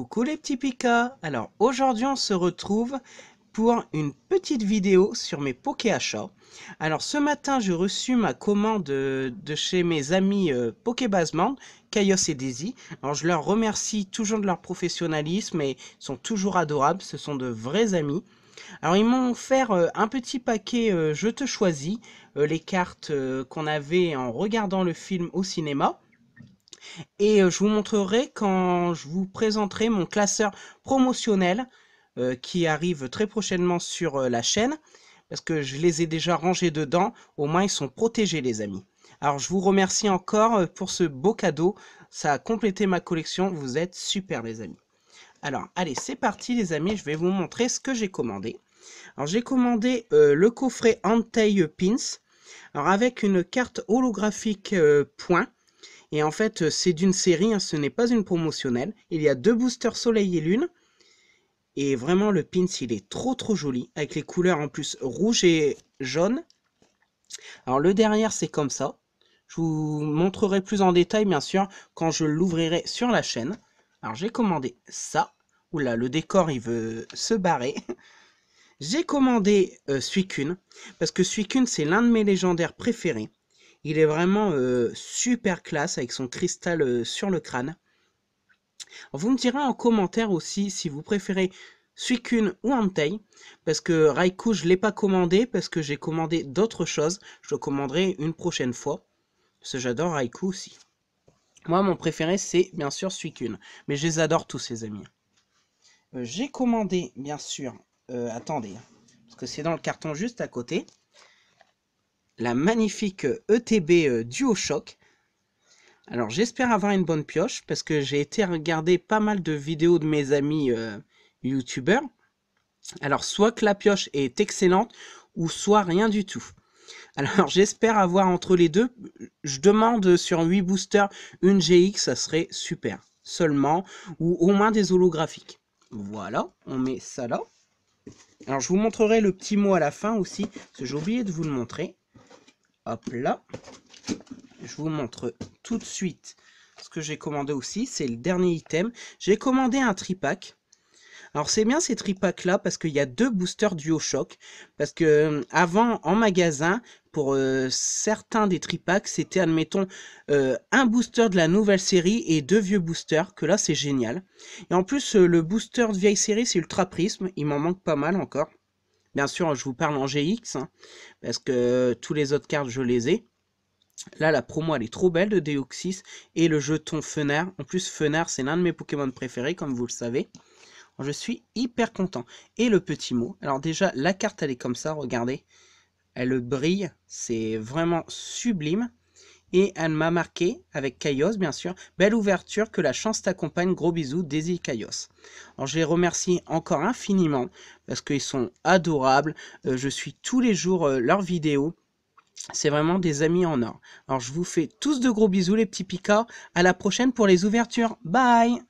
Coucou les petits Alors aujourd'hui on se retrouve pour une petite vidéo sur mes Pokéachats. Alors ce matin j'ai reçu ma commande de, chez mes amis euh, Pokébasement, Kaios et Daisy. Alors je leur remercie toujours de leur professionnalisme et ils sont toujours adorables, ce sont de vrais amis. Alors ils m'ont offert euh, un petit paquet euh, Je te choisis, les cartes qu'on avait en regardant le film au cinéma. Et euh, je vous montrerai quand je vous présenterai mon classeur promotionnel euh, qui arrive très prochainement sur euh, la chaîne. Parce que je les ai déjà rangés dedans. Au moins, ils sont protégés, les amis. Alors, je vous remercie encore pour ce beau cadeau. Ça a complété ma collection. Vous êtes super, les amis. Alors, allez, c'est parti, les amis. Je vais vous montrer ce que j'ai commandé. Alors, j'ai commandé le coffret Antei Pins. Alors, avec une carte holographique point et en fait, euh, c'est d'une série, hein, ce n'est pas une promotionnelle. Il y a deux boosters soleil et lune. Et vraiment, le pins, il est trop trop joli, avec les couleurs en plus rouge et jaune. Alors le derrière, c'est comme ça. Je vous montrerai plus en détail, bien sûr, quand je l'ouvrirai sur la chaîne. Alors j'ai commandé ça. Oula, le décor, il veut se barrer. j'ai commandé euh, Suicune, parce que Suicune, c'est l'un de mes légendaires préférés. Il est vraiment euh, super classe avec son cristal euh, sur le crâne. vous me direz en commentaire aussi si vous préférez Suicune ou Entei, parce que Raikou je ne l'ai pas commandé, parce que j'ai commandé d'autres choses, je le commanderai une prochaine fois, parce que j'adore Raikou aussi. Moi mon préféré c'est bien sûr Suicune, mais je les adore tous ces amis. Euh, j'ai commandé bien sûr, attendez, hein, parce que c'est dans le carton juste à côté, la magnifique ETB euh, e choc euh, Alors j'espère avoir une bonne pioche parce que j'ai été regarder pas mal de vidéos de mes amis euh, youtubeurs. Alors soit que la pioche est excellente ou soit rien du tout. Alors j'espère avoir entre les deux. Je demande sur 8 boosters une GX, ça serait super. Seulement, ou au moins des holographiques. Voilà, on met ça là. Alors je vous montrerai le petit mot à la fin aussi, parce que j'ai oublié de vous le montrer. Hop là. Je vous montre tout de suite ce que j'ai commandé aussi. C'est le dernier item. J'ai commandé un tripack. Alors c'est bien ces tripacks là parce qu'il y a deux boosters choc. Parce que euh, avant en magasin, pour euh, certains des tripacks, c'était admettons euh, un booster de la nouvelle série et deux vieux boosters, que là c'est génial. Et en plus le booster de vieille série c'est Ultra Prism, il m'en manque pas mal encore. Bien sûr, je vous parle en GX, hein, parce que euh, tous les autres cartes, je les ai. Là, la promo, elle est trop belle de Deoxys. Et le jeton Fenar. En plus, Fenar, c'est l'un de mes Pokémon préférés, comme vous le savez. je suis hyper content. Et le petit mot. Alors déjà, la carte, elle est comme ça, regardez. Elle brille. C'est vraiment sublime et elle m'a marqué, avec Kaios bien sûr, belle ouverture, que la chance t'accompagne, gros bisous, Daisy et Alors je les remercie encore infiniment, parce qu'ils sont adorables, euh, je suis tous les jours euh, leurs vidéos, c'est vraiment des amis en or. Alors je vous fais tous de gros bisous les petits picards, à la prochaine pour les ouvertures, bye